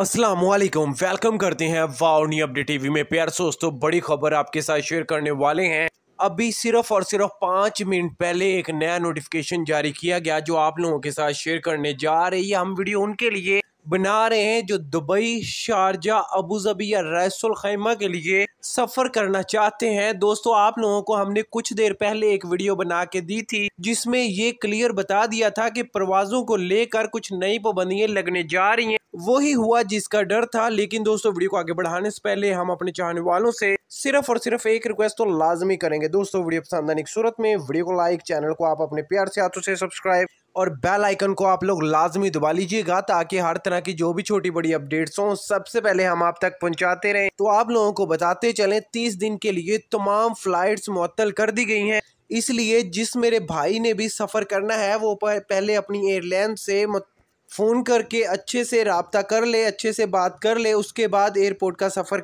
Aslam welcome करते हैं वाउनी update TV में प्यार दोस्तों बड़ी खबर आपके साथ शेयर करने वाले हैं अभी सिर्फ और सिर्फ पाँच मिनट पहले एक नया नोटिफिकेशन जारी किया गया जो आप लोगों के साथ शेयर करने जा रही है हम वीडियो उनके लिए बना रहे हैं जो दुबई शारजा अबूजबी या रैसल खैमा के लिए सफ़र करना चाहते हैं दोस्तों आप लोगों को हमने कुछ देर पहले एक वीडियो बना के दी थी जिसमें ये क्लियर बता दिया था कि प्रवासों को लेकर कुछ नई पाबंदियां लगने जा रही हैं वही हुआ जिसका डर था लेकिन दोस्तों वीडियो को आगे बढ़ाने से पहले हम अपने चाहने वालों से सिर्फ और सिर्फ एक रिक्वेस्ट तो लाजमी करेंगे दोस्तों वीडियो पसंद आने की सूरत में वीडियो को लाइक चैनल को आप अपने प्यार से हाथों से सब्सक्राइब और बेल आइकन को आप लोग लाजमी दबा लीजिएगा ताकि हर तरह की जो भी छोटी बड़ी अपडेट्स हों सबसे पहले हम आप तक पहुंचाते रहें तो आप लोगों को बताते चलें तीस दिन के लिए तमाम फ्लाइट्स मअतल कर दी गई हैं इसलिए जिस मेरे भाई ने भी सफ़र करना है वो पहले अपनी एयरलाइन से फ़ोन करके अच्छे से रबता कर ले अच्छे से बात कर ले उसके बाद एयरपोर्ट का सफ़र